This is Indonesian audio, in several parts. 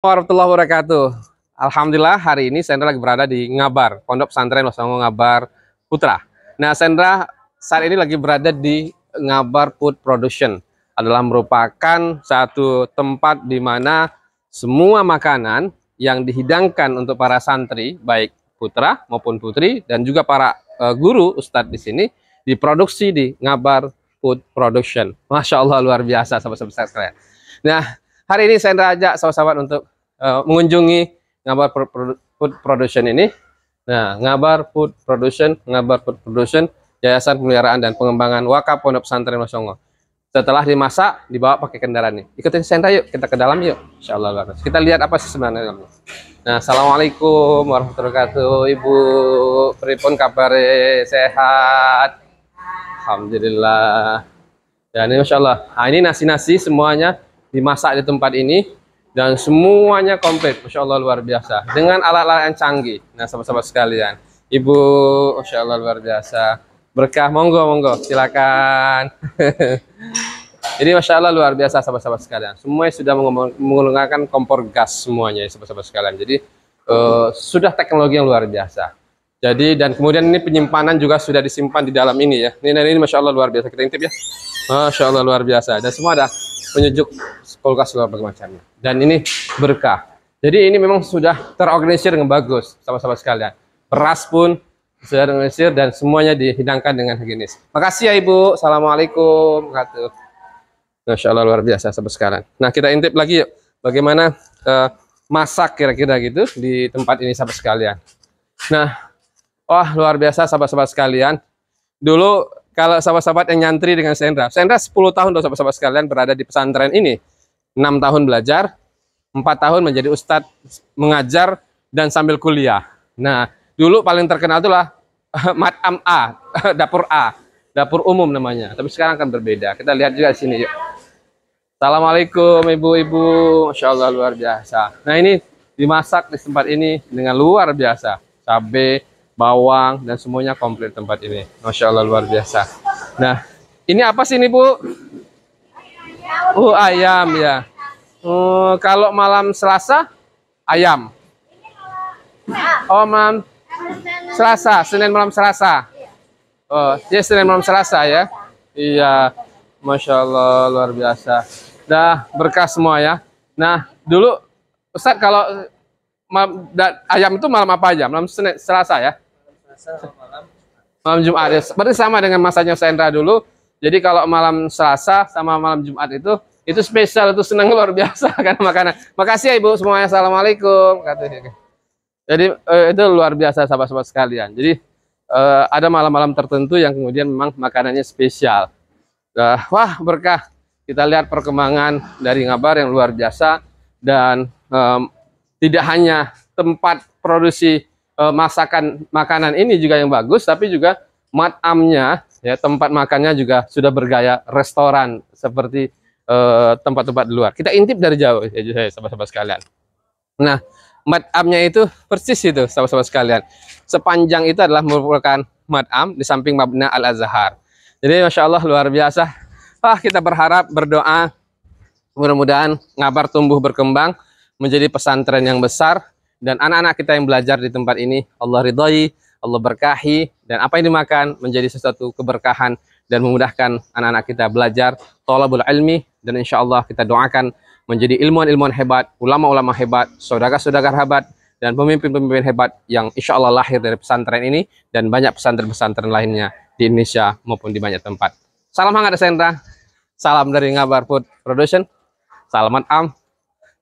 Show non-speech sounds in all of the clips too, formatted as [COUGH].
warahmatullahi wabarakatuh. Alhamdulillah hari ini Sandra lagi berada di Ngabar, Pondok Pesantren Losongo Ngabar Putra. Nah, Sandra saat ini lagi berada di Ngabar Food Production. Adalah merupakan satu tempat di mana semua makanan yang dihidangkan untuk para santri, baik putra maupun putri dan juga para uh, guru ustadz di sini diproduksi di Ngabar Food Production. Masya Allah luar biasa sahabat-sahabat sekalian. Nah, hari ini Sandra ajak sahabat-sahabat untuk Eh, mengunjungi Ngabar Food Production ini. Nah, Ngabar Food Production, Ngabar Food Production, Yayasan Pemeliharaan dan Pengembangan Wakaf Pondok Pesantren Masongo. Setelah dimasak, dibawa pakai kendaraan nih. Ikutin saya yuk, kita ke dalam yuk. Insyaallah banget. Kita lihat apa sih sebenarnya dalamnya. Nah, Assalamualaikum warahmatullahi wabarakatuh. Ibu, pripun kabar eh, sehat? Alhamdulillah. Dan ini Masya Allah. Nah, ini nasi-nasi semuanya dimasak di tempat ini dan semuanya komplit Masya Allah luar biasa dengan alat-alat yang canggih nah sahabat-sahabat sekalian Ibu Masya Allah luar biasa berkah monggo monggo silakan [LAUGHS] jadi Masya Allah luar biasa sahabat-sahabat sekalian semuanya sudah menggunakan kompor gas semuanya sahabat-sahabat sekalian jadi uh, sudah teknologi yang luar biasa jadi dan kemudian ini penyimpanan juga sudah disimpan di dalam ini ya ini, ini Masya Allah luar biasa kita intip ya Masya Allah luar biasa dan semua ada penyejuk kulkas segala macamnya. Dan ini berkah. Jadi ini memang sudah terorganisir dengan bagus sama-sama sekalian. Beras pun sudah terorganisir dan semuanya dihidangkan dengan higienis. Makasih ya Ibu. Assalamualaikum. Masya Allah luar biasa sahabat sekalian. Nah kita intip lagi yuk. Bagaimana uh, masak kira-kira gitu di tempat ini sahabat sekalian. Nah, wah luar biasa sahabat-sahabat sekalian. Dulu kalau sahabat-sahabat yang nyantri dengan Sendra. Sendra 10 tahun loh sahabat-sahabat sekalian berada di pesantren ini. 6 tahun belajar, 4 tahun menjadi ustadz mengajar dan sambil kuliah. Nah, dulu paling terkenal itulah [LAUGHS] matam A, [LAUGHS] dapur A, dapur umum namanya. Tapi sekarang kan berbeda. Kita lihat juga di sini yuk. Assalamualaikum ibu-ibu, Masya Allah luar biasa. Nah ini dimasak di tempat ini dengan luar biasa. Cabai, bawang dan semuanya komplit tempat ini Masya Allah luar biasa nah ini apa sih ini Bu Oh ayam ya Oh, kalau malam Selasa ayam. Oh malam Selasa, Senin malam Selasa. Oh, ya Senin malam Selasa ya. Iya, masya Allah luar biasa. Dah berkas semua ya. Nah dulu Ustadz kalau ayam itu malam apa aja? Malam Senin Selasa ya. Selasa malam malam Jumat ya. Berarti sama dengan masanya Sendra dulu. Jadi kalau malam Selasa sama malam Jumat itu itu spesial itu senang [LAUGHS] luar biasa karena makanan. Makasih ya Ibu semuanya. Assalamualaikum. Gitu. Jadi eh, itu luar biasa sahabat-sahabat sekalian. Jadi eh, ada malam-malam tertentu yang kemudian memang makanannya spesial. Nah, wah berkah. Kita lihat perkembangan dari ngabar yang luar biasa dan eh, tidak hanya tempat produksi uh, masakan makanan ini juga yang bagus, tapi juga matamnya ya tempat makannya juga sudah bergaya restoran seperti eh, tempat-tempat di luar. Kita intip dari jauh ya, ya sahabat-sahabat sekalian. Nah, matamnya itu persis itu sahabat-sahabat sekalian. Sepanjang itu adalah merupakan matam di samping mabna al-azhar. Jadi masya Allah luar biasa. Ah kita berharap berdoa mudah-mudahan ngabar tumbuh berkembang menjadi pesantren yang besar dan anak-anak kita yang belajar di tempat ini Allah ridhoi, Allah berkahi dan apa yang dimakan menjadi sesuatu keberkahan dan memudahkan anak-anak kita belajar tolabul ilmi dan insya Allah kita doakan menjadi ilmuwan-ilmuwan hebat, ulama-ulama hebat, saudara-saudara hebat dan pemimpin-pemimpin hebat yang insya Allah lahir dari pesantren ini dan banyak pesantren-pesantren lainnya di Indonesia maupun di banyak tempat. Salam hangat sentra, salam dari Ngabar Food Production, salam am,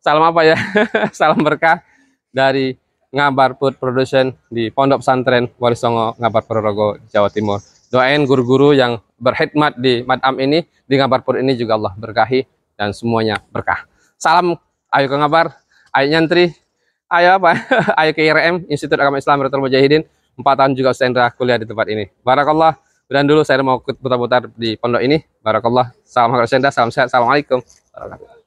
salam apa ya, [LAUGHS] salam berkah dari Ngabar Ngabarput Production di Pondok Pesantren Warisongo Ngabar Purworejo Jawa Timur. Doain guru-guru yang berkhidmat di madam ini di Ngabar Ngabarput ini juga Allah berkahi dan semuanya berkah. Salam ayo ke Ngabar, ayo nyantri, ayo apa? [LAUGHS] ayo ke IRM Institut Agama Islam Retail Mujahidin. Empat tahun juga saya kuliah di tempat ini. Barakallah. Dan dulu saya mau putar-putar di pondok ini. Barakallah. Salam Sendra, salam sehat. Assalamualaikum. Barakallah.